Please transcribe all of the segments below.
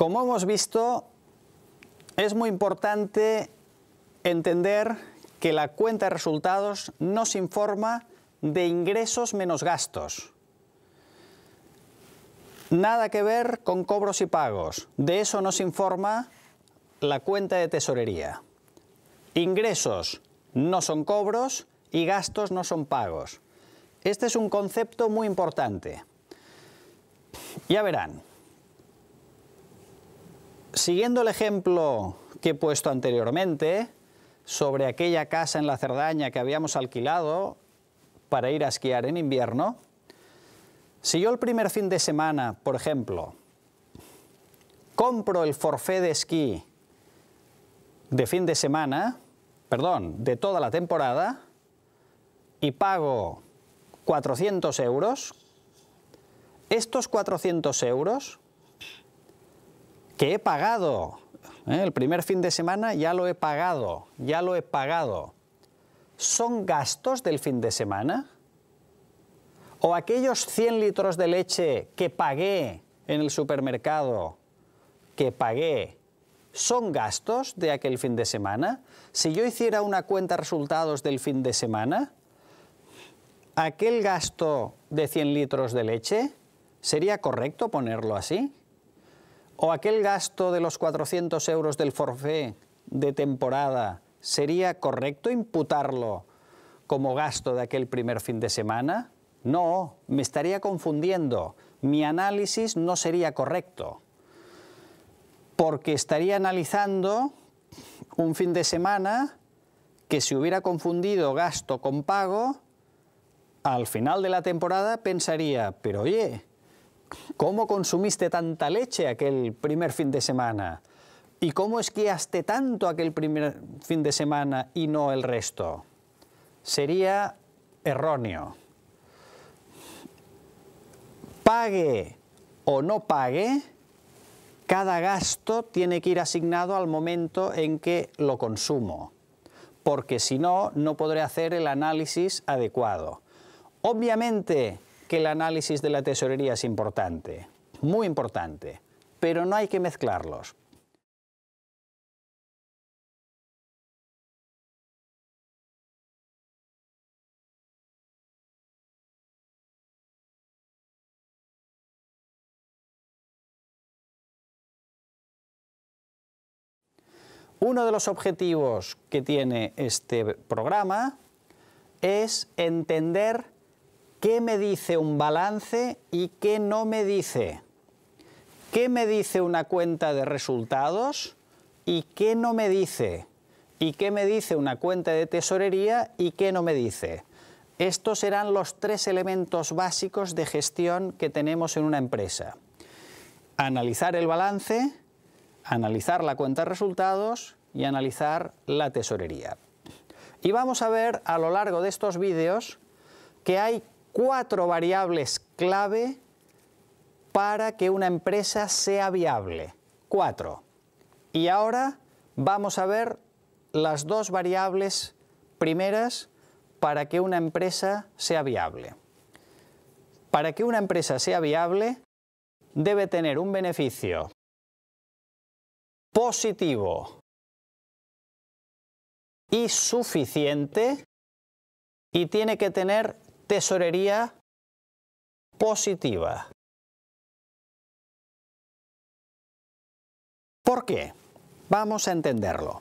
Como hemos visto, es muy importante entender que la cuenta de resultados nos informa de ingresos menos gastos. Nada que ver con cobros y pagos. De eso nos informa la cuenta de tesorería. Ingresos no son cobros y gastos no son pagos. Este es un concepto muy importante. Ya verán. Siguiendo el ejemplo que he puesto anteriormente sobre aquella casa en la Cerdaña que habíamos alquilado para ir a esquiar en invierno, si yo el primer fin de semana, por ejemplo, compro el forfé de esquí de fin de semana, perdón, de toda la temporada, y pago 400 euros, estos 400 euros que he pagado. ¿eh? El primer fin de semana ya lo he pagado, ya lo he pagado. ¿Son gastos del fin de semana? ¿O aquellos 100 litros de leche que pagué en el supermercado, que pagué, son gastos de aquel fin de semana? Si yo hiciera una cuenta resultados del fin de semana, aquel gasto de 100 litros de leche, ¿sería correcto ponerlo así? ¿O aquel gasto de los 400 euros del forfe de temporada sería correcto imputarlo como gasto de aquel primer fin de semana? No, me estaría confundiendo. Mi análisis no sería correcto. Porque estaría analizando un fin de semana que si hubiera confundido gasto con pago, al final de la temporada pensaría, pero oye, ¿Cómo consumiste tanta leche aquel primer fin de semana? ¿Y cómo esquiaste tanto aquel primer fin de semana y no el resto? Sería erróneo. Pague o no pague, cada gasto tiene que ir asignado al momento en que lo consumo, porque si no, no podré hacer el análisis adecuado. Obviamente, que el análisis de la tesorería es importante, muy importante, pero no hay que mezclarlos. Uno de los objetivos que tiene este programa es entender ¿Qué me dice un balance y qué no me dice? ¿Qué me dice una cuenta de resultados y qué no me dice? ¿Y qué me dice una cuenta de tesorería y qué no me dice? Estos serán los tres elementos básicos de gestión que tenemos en una empresa. Analizar el balance, analizar la cuenta de resultados y analizar la tesorería. Y vamos a ver a lo largo de estos vídeos que hay cuatro variables clave para que una empresa sea viable. Cuatro. Y ahora vamos a ver las dos variables primeras para que una empresa sea viable. Para que una empresa sea viable, debe tener un beneficio positivo y suficiente y tiene que tener tesorería positiva. ¿Por qué? Vamos a entenderlo.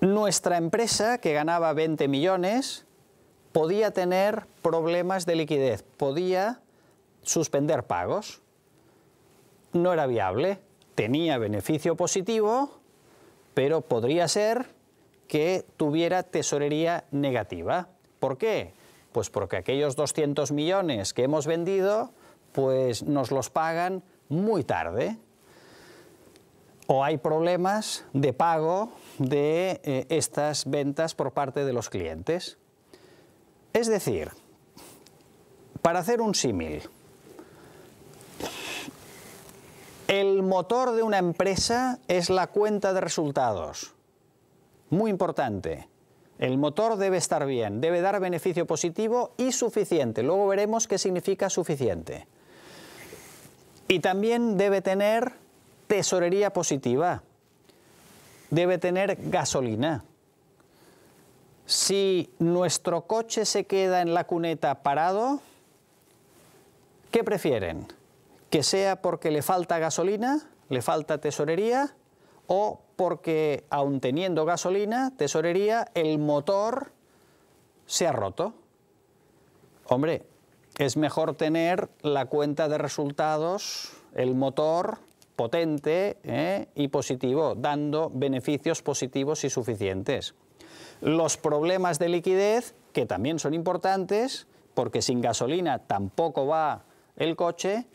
Nuestra empresa, que ganaba 20 millones, podía tener problemas de liquidez, podía suspender pagos. No era viable, tenía beneficio positivo, pero podría ser que tuviera tesorería negativa. ¿Por qué? Pues porque aquellos 200 millones que hemos vendido, pues nos los pagan muy tarde. O hay problemas de pago de eh, estas ventas por parte de los clientes. Es decir, para hacer un símil, el motor de una empresa es la cuenta de resultados muy importante. El motor debe estar bien, debe dar beneficio positivo y suficiente. Luego veremos qué significa suficiente. Y también debe tener tesorería positiva. Debe tener gasolina. Si nuestro coche se queda en la cuneta parado, ¿qué prefieren? ¿Que sea porque le falta gasolina, le falta tesorería o porque, aun teniendo gasolina, tesorería, el motor se ha roto. Hombre, es mejor tener la cuenta de resultados, el motor potente ¿eh? y positivo, dando beneficios positivos y suficientes. Los problemas de liquidez, que también son importantes, porque sin gasolina tampoco va el coche,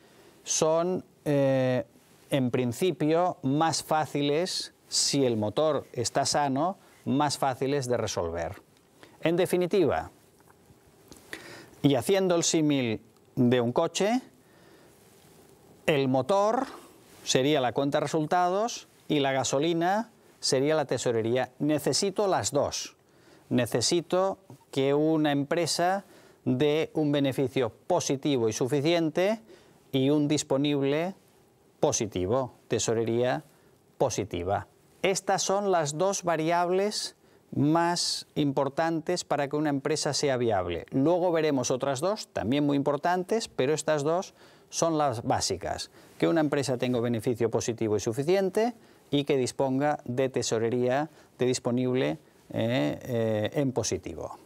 son eh, en principio, más fáciles, si el motor está sano, más fáciles de resolver. En definitiva, y haciendo el símil de un coche, el motor sería la cuenta de resultados y la gasolina sería la tesorería. Necesito las dos. Necesito que una empresa dé un beneficio positivo y suficiente y un disponible positivo, tesorería positiva. Estas son las dos variables más importantes para que una empresa sea viable. Luego veremos otras dos, también muy importantes, pero estas dos son las básicas. Que una empresa tenga beneficio positivo y suficiente y que disponga de tesorería de disponible eh, eh, en positivo.